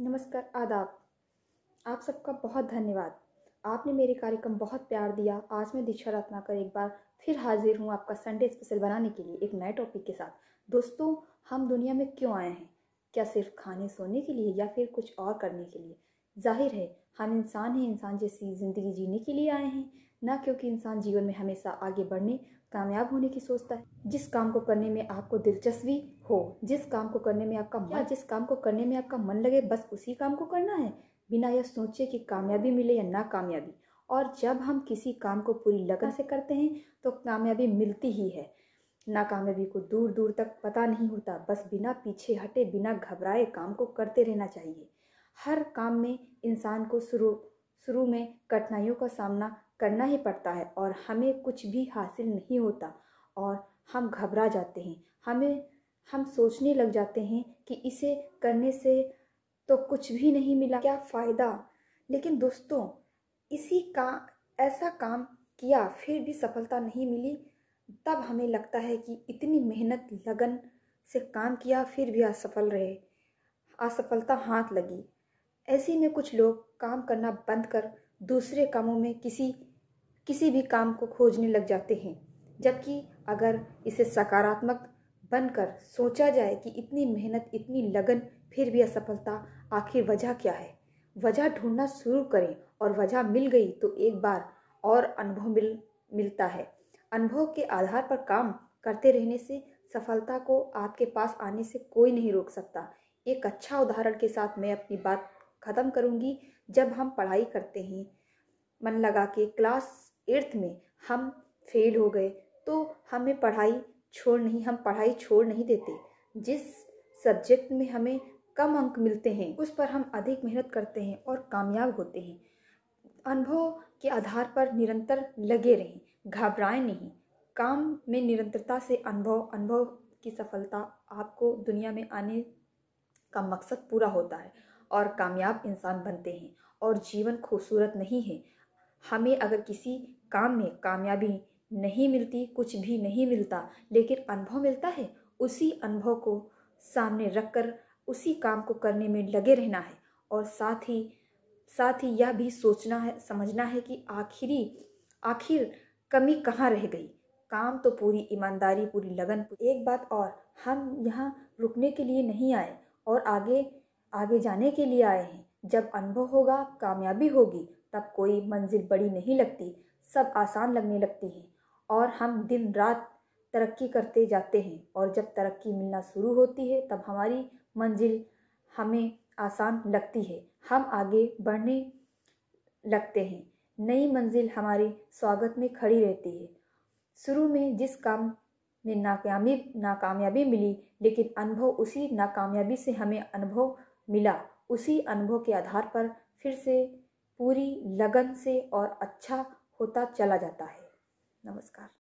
नमस्कार आदाब आप सबका बहुत धन्यवाद आपने मेरे कार्यक्रम बहुत प्यार दिया आज मैं दीक्षा रत्नाकर एक बार फिर हाजिर हूँ आपका संडे स्पेशल बनाने के लिए एक नए टॉपिक के साथ दोस्तों हम दुनिया में क्यों आए हैं क्या सिर्फ खाने सोने के लिए या फिर कुछ और करने के लिए जाहिर है हम इंसान हैं इंसान जैसी ज़िंदगी जीने के लिए आए हैं ना क्योंकि इंसान जीवन में हमेशा आगे बढ़ने कामयाब होने की सोचता है जिस काम को करने में आपको दिलचस्पी हो जिस काम को करने में आपका मन जिस काम को करने में आपका मन लगे बस उसी काम को करना है बिना यह सोचे कि कामयाबी मिले या नाकामयाबी और जब हम किसी काम को पूरी लगन से करते हैं तो कामयाबी मिलती ही है नाकामयाबी को दूर दूर तक पता नहीं होता बस बिना पीछे हटे बिना घबराए काम को करते रहना चाहिए हर काम में इंसान को शुरू शुरू में कठिनाइयों का सामना करना ही पड़ता है और हमें कुछ भी हासिल नहीं होता और हम घबरा जाते हैं हमें हम सोचने लग जाते हैं कि इसे करने से तो कुछ भी नहीं मिला क्या फ़ायदा लेकिन दोस्तों इसी का ऐसा काम किया फिर भी सफलता नहीं मिली तब हमें लगता है कि इतनी मेहनत लगन से काम किया फिर भी असफल रहे असफलता हाथ लगी ऐसे में कुछ लोग काम करना बंद कर दूसरे कामों में किसी किसी भी काम को खोजने लग जाते हैं जबकि अगर इसे सकारात्मक बनकर सोचा जाए कि इतनी मेहनत इतनी लगन फिर भी असफलता आखिर वजह क्या है वजह ढूंढना शुरू करें और वजह मिल गई तो एक बार और अनुभव मिल मिलता है अनुभव के आधार पर काम करते रहने से सफलता को आपके पास आने से कोई नहीं रोक सकता एक अच्छा उदाहरण के साथ मैं अपनी बात ख़त्म करूँगी जब हम पढ़ाई करते हैं मन लगा के क्लास एट्थ में हम फेल हो गए तो हमें पढ़ाई छोड़ नहीं हम पढ़ाई छोड़ नहीं देते जिस सब्जेक्ट में हमें कम अंक मिलते हैं उस पर हम अधिक मेहनत करते हैं और कामयाब होते हैं अनुभव के आधार पर निरंतर लगे रहें घबराएं नहीं काम में निरंतरता से अनुभव अनुभव की सफलता आपको दुनिया में आने का मकसद पूरा होता है और कामयाब इंसान बनते हैं और जीवन खूबसूरत नहीं है हमें अगर किसी काम में कामयाबी नहीं मिलती कुछ भी नहीं मिलता लेकिन अनुभव मिलता है उसी अनुभव को सामने रखकर उसी काम को करने में लगे रहना है और साथ ही साथ ही यह भी सोचना है समझना है कि आखिरी आखिर कमी कहाँ रह गई काम तो पूरी ईमानदारी पूरी लगन एक बात और हम यहाँ रुकने के लिए नहीं आए और आगे आगे जाने के लिए आए हैं जब अनुभव होगा कामयाबी होगी तब कोई मंजिल बड़ी नहीं लगती सब आसान लगने लगती है और हम दिन रात तरक्की करते जाते हैं और जब तरक्की मिलना शुरू होती है तब हमारी मंजिल हमें आसान लगती है हम आगे बढ़ने लगते हैं नई मंजिल हमारे स्वागत में खड़ी रहती है शुरू में जिस काम में नाकामी नाकामयाबी मिली लेकिन अनुभव उसी नाकामयाबी से हमें अनुभव मिला उसी अनुभव के आधार पर फिर से पूरी लगन से और अच्छा होता चला जाता है नमस्कार